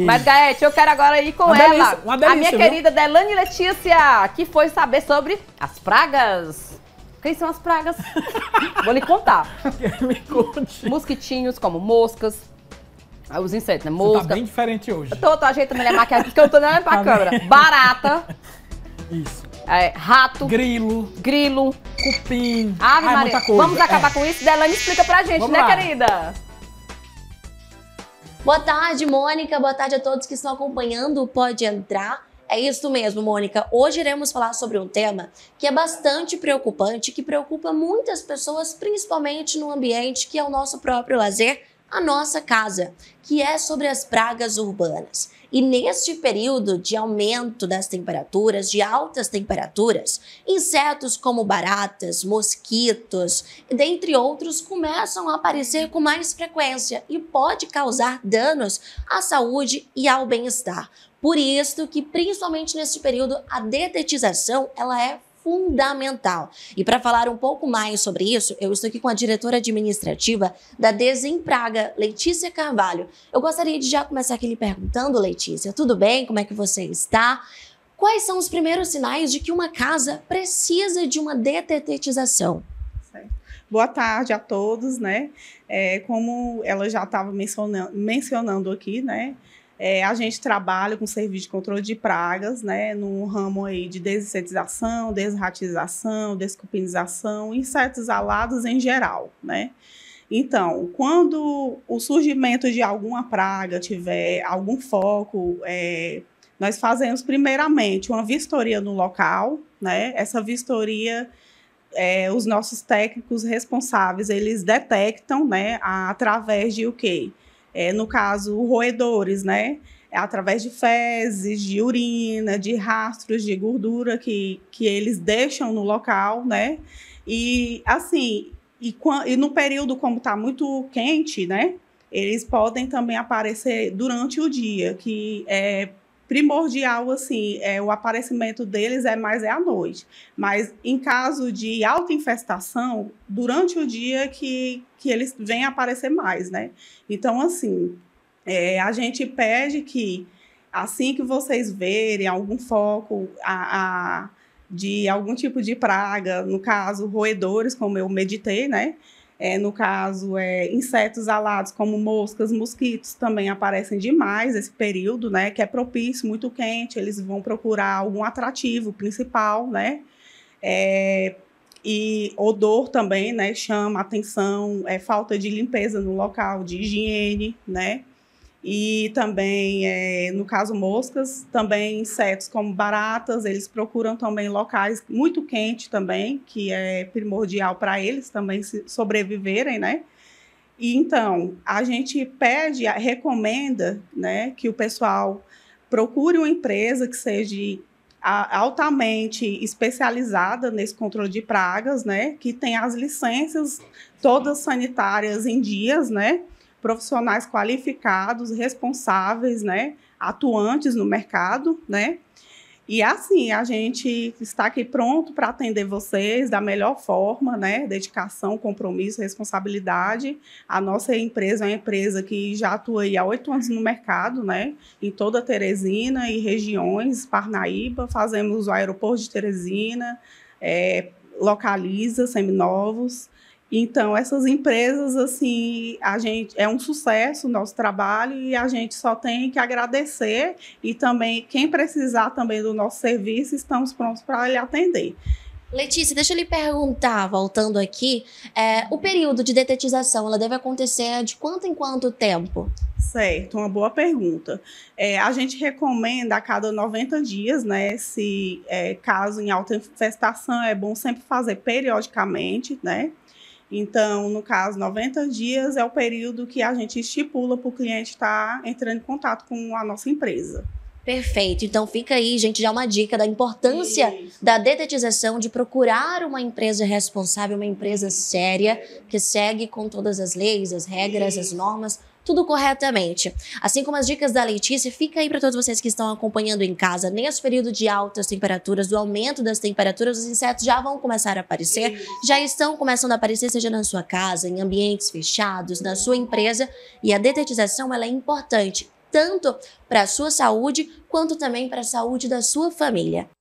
Mas, Gaete, eu quero agora ir com uma ela, delícia, delícia, a minha viu? querida Delane Letícia, que foi saber sobre as pragas. Quem são as pragas? Vou lhe contar. Me conte. Mosquitinhos, como moscas, os insetos, né? Mosca. Você tá bem diferente hoje. Eu tô, tô ajeitando minha maquiagem, porque eu tô olhando pra tá câmera. Bem. Barata. Isso. É, rato. Grilo. Grilo. Cupim. Ave Ai, Maria. Vamos acabar é. com isso? Delane explica pra gente, Vamos né, lá. querida? Boa tarde, Mônica. Boa tarde a todos que estão acompanhando Pode Entrar. É isso mesmo, Mônica. Hoje iremos falar sobre um tema que é bastante preocupante, que preocupa muitas pessoas, principalmente no ambiente que é o nosso próprio lazer a nossa casa, que é sobre as pragas urbanas. E neste período de aumento das temperaturas, de altas temperaturas, insetos como baratas, mosquitos, dentre outros, começam a aparecer com mais frequência e pode causar danos à saúde e ao bem-estar. Por isso que, principalmente neste período, a detetização ela é fundamental. E para falar um pouco mais sobre isso, eu estou aqui com a diretora administrativa da Desempraga, Letícia Carvalho. Eu gostaria de já começar aqui lhe perguntando, Letícia, tudo bem? Como é que você está? Quais são os primeiros sinais de que uma casa precisa de uma detetização? Boa tarde a todos, né? É, como ela já estava mencionando, mencionando aqui, né? É, a gente trabalha com serviço de controle de pragas, né, no ramo aí de desinsetização, desratização, desculpinização, insetos alados em geral, né. Então, quando o surgimento de alguma praga tiver algum foco, é, nós fazemos primeiramente uma vistoria no local, né, essa vistoria... É, os nossos técnicos responsáveis, eles detectam, né, através de o quê? é, no caso, roedores, né? É através de fezes, de urina, de rastros de gordura que, que eles deixam no local, né? E assim, e, e no período como está muito quente, né? Eles podem também aparecer durante o dia, que é primordial assim, é, o aparecimento deles é mais é à noite. Mas em caso de alta infestação, durante o dia que, que eles vêm aparecer mais, né? Então, assim, é, a gente pede que assim que vocês verem algum foco a, a, de algum tipo de praga, no caso, roedores, como eu meditei, né? É, no caso, é, insetos alados como moscas, mosquitos também aparecem demais esse período, né? Que é propício, muito quente, eles vão procurar algum atrativo principal, né? É, e odor também, né? Chama atenção, é falta de limpeza no local, de higiene, né? e também, é, no caso, moscas, também insetos como baratas, eles procuram também locais muito quentes também, que é primordial para eles também sobreviverem, né? E então, a gente pede, recomenda, né, que o pessoal procure uma empresa que seja altamente especializada nesse controle de pragas, né, que tem as licenças todas sanitárias em dias, né? profissionais qualificados, responsáveis, né, atuantes no mercado, né? E assim, a gente está aqui pronto para atender vocês da melhor forma, né? Dedicação, compromisso, responsabilidade. A nossa empresa é uma empresa que já atua há oito anos no mercado, né? Em toda Teresina e regiões, Parnaíba, fazemos o aeroporto de Teresina, é, localiza seminovos, então, essas empresas, assim, a gente é um sucesso o nosso trabalho e a gente só tem que agradecer e também quem precisar também do nosso serviço, estamos prontos para lhe atender. Letícia, deixa eu lhe perguntar, voltando aqui, é, o período de detetização, ela deve acontecer de quanto em quanto tempo? Certo, uma boa pergunta. É, a gente recomenda a cada 90 dias, né? Se é, caso em alta infestação, é bom sempre fazer periodicamente, né? Então, no caso, 90 dias é o período que a gente estipula para o cliente estar tá entrando em contato com a nossa empresa. Perfeito. Então fica aí, gente, já uma dica da importância Isso. da detetização, de procurar uma empresa responsável, uma empresa séria, que segue com todas as leis, as regras, Isso. as normas tudo corretamente. Assim como as dicas da Letícia, fica aí para todos vocês que estão acompanhando em casa. Nesse período de altas temperaturas, do aumento das temperaturas, os insetos já vão começar a aparecer, já estão começando a aparecer, seja na sua casa, em ambientes fechados, na sua empresa. E a detetização ela é importante tanto para a sua saúde quanto também para a saúde da sua família.